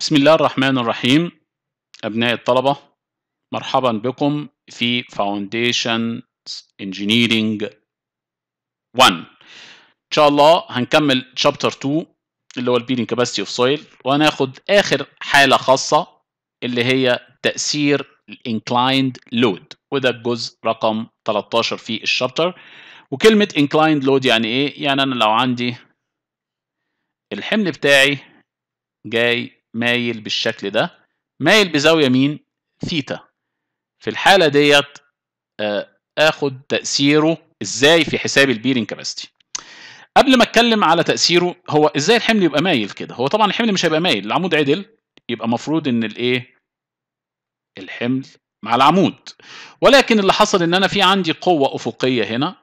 بسم الله الرحمن الرحيم أبناء الطلبة مرحبا بكم في Foundation Engineering 1 إن شاء الله هنكمل Chapter 2 اللي هو Building Capacity اوف سويل وهناخد آخر حالة خاصة اللي هي تأثير Inclined لود وده الجزء رقم 13 في الشابتر وكلمة انكلايند لود يعني ايه؟ يعني أنا لو عندي الحمل بتاعي جاي مايل بالشكل ده مايل بزاوية مين؟ ثيتا في الحالة ديت آه، اخد تأثيره ازاي في حساب البيرنج كاباستي قبل ما اتكلم على تأثيره هو ازاي الحمل يبقى مايل كده هو طبعا الحمل مش هيبقى مايل العمود عدل يبقى مفروض ان الايه الحمل مع العمود ولكن اللي حصل ان انا في عندي قوة افقية هنا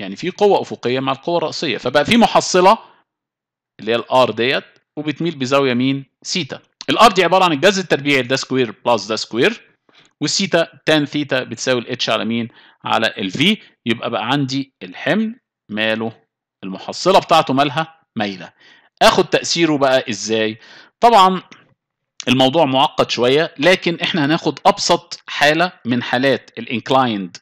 يعني في قوة افقية مع القوة الرأسية فبقى في محصلة اللي هي الار ديت وبتميل بزاويه مين؟ سيتا الار دي عباره عن الجزء التربيعي ده سكوير بلس ده سكوير والسيتا تان ثيتا بتساوي الاتش على مين؟ على الفي يبقى بقى عندي الحمل ماله المحصله بتاعته مالها مايله اخد تاثيره بقى ازاي؟ طبعا الموضوع معقد شويه لكن احنا هناخد ابسط حاله من حالات الانكلايند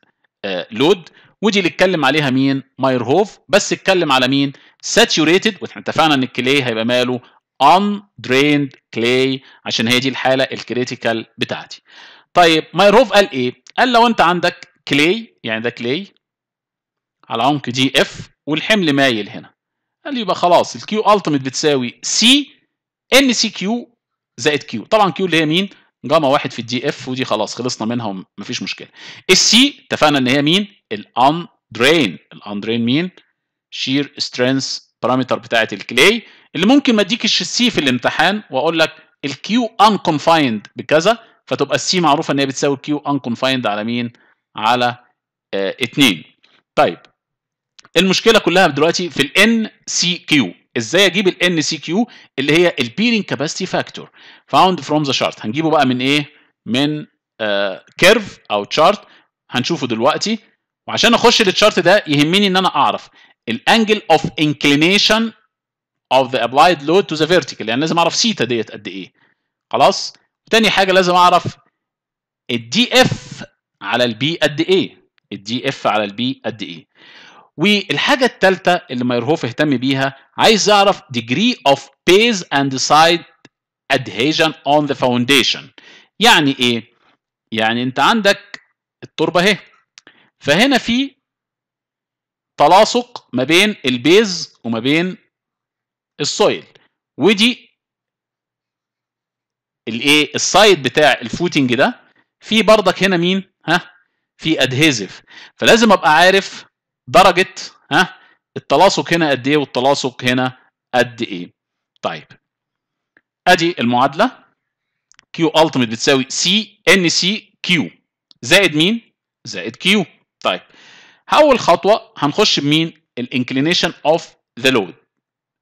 آه، لود ودي اللي اتكلم عليها مين؟ مايرهوف بس اتكلم على مين؟ ساتيوريتد واحنا اتفقنا ان الكلي هيبقى ماله undrained clay عشان هي دي الحاله الكريتيكال بتاعتي طيب مايروف قال ايه قال لو انت عندك كلي يعني ده كلي على عمق دي اف والحمل مايل هنا قال يبقى خلاص الكيو التيميت بتساوي سي ان سي كيو زائد كيو طبعا كيو اللي هي مين جاما واحد في الدي اف ودي خلاص خلصنا منها ومفيش مشكله السي اتفقنا ان هي مين الان درين الان درين مين شير سترينث البارامتر بتاعه الكلاي اللي ممكن ما اديكش السي في الامتحان واقول لك الكيو انكونفايند بكذا فتبقى السي معروفه ان هي بتساوي كيو انكونفايند على مين؟ على 2 اه طيب المشكله كلها دلوقتي في الان سي كيو ازاي اجيب الان سي كيو اللي هي البيرنج كاباسيتي فاكتور فاوند فروم ذا شارت هنجيبه بقى من ايه؟ من كيرف اه او تشارت هنشوفه دلوقتي وعشان اخش للتشارت ده يهمني ان انا اعرف الانجل اوف انكلينيشن اوف ذا ابلايد لود تو ذا فيرتيكال يعني لازم اعرف سيتا ديت قد ايه خلاص تاني حاجه لازم اعرف الدي اف على البي قد ايه الدي اف على البي قد ايه والحاجه الثالثه اللي مايرهوف اهتم بيها عايز اعرف degree of base and side adhesion on the foundation يعني ايه يعني انت عندك التربه اهي فهنا في تلاصق ما بين البيز وما بين السويل ودي الايه السايد بتاع الفوتنج ده في بردك هنا مين ها في ادهيزف فلازم ابقى عارف درجه ها التلاصق هنا قد ايه والتلاصق هنا قد ايه طيب ادي المعادله كيو التيميت بتساوي سي ان سي كيو زائد مين زائد كيو طيب اول خطوه هنخش بمين الانكلينيشن اوف ذا لود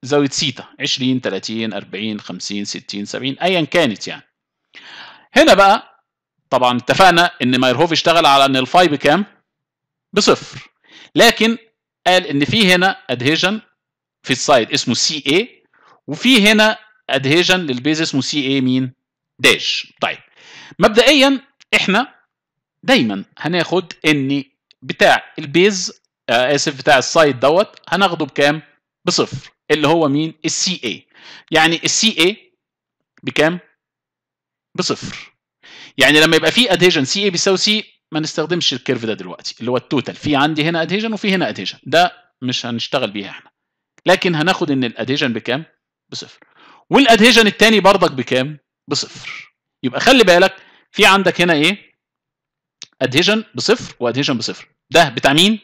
زاويه سيتا 20 30 40 50 60 70 ايا كانت يعني هنا بقى طبعا اتفقنا ان مايرهوف اشتغل على ان الفاي بكام بصفر لكن قال ان في هنا ادهيجن في السايد اسمه سي اي وفي هنا ادهيجن للبيز اسمه سي اي مين داش طيب مبدئيا احنا دايما هناخد ان بتاع البيز آه، اسف بتاع السايد دوت هناخده بكام؟ بصفر اللي هو مين؟ السي اي يعني السي اي بكام؟ بصفر يعني لما يبقى في ادهيجن سي اي بيساوي سي ما نستخدمش الكيرف ده دلوقتي اللي هو التوتال في عندي هنا ادهيجن وفي هنا ادهيجن ده مش هنشتغل بيها احنا لكن هناخد ان الادهيجن بكام؟ بصفر والادهيجن الثاني برضك بكام؟ بصفر يبقى خلي بالك في عندك هنا ايه؟ ادهيجن بصفر وادهيجن بصفر ده بتاع مين؟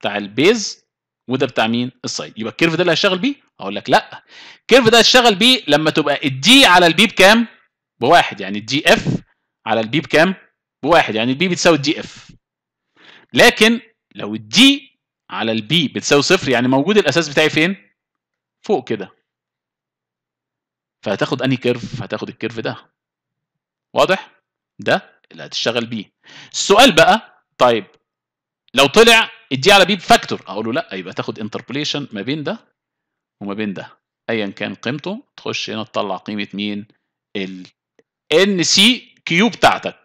بتاع البيز وده بتاع مين؟ السايد يبقى الكيرف ده اللي هشتغل بيه؟ هقول لك لا الكيرف ده هشتغل بيه لما تبقى الدي على البي بكام؟ بواحد يعني الدي اف على البي بكام؟ بواحد يعني البي بتساوي الدي اف لكن لو الدي على البي بتساوي صفر يعني موجود الاساس بتاعي فين؟ فوق كده فهتاخد انهي كيرف؟ هتاخد الكيرف ده واضح؟ ده اللي هتشتغل بيه السؤال بقى طيب لو طلع ادي على بي بفاكتور اقول له لا يبقى تاخد انتربوليشن ما بين ده وما بين ده ايا كان قيمته تخش هنا تطلع قيمه مين ال ان سي كيو بتاعتك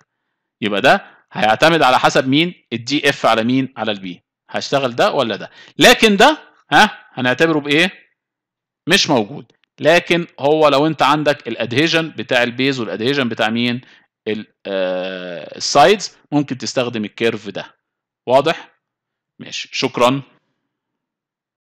يبقى ده هيعتمد على حسب مين الدي اف على مين على البي هشتغل ده ولا ده لكن ده ها هنعتبره بايه مش موجود لكن هو لو انت عندك الادهيجن بتاع البيز والادهيجن بتاع مين السايدز آه، ممكن تستخدم الكيرف ده واضح ماشي شكرا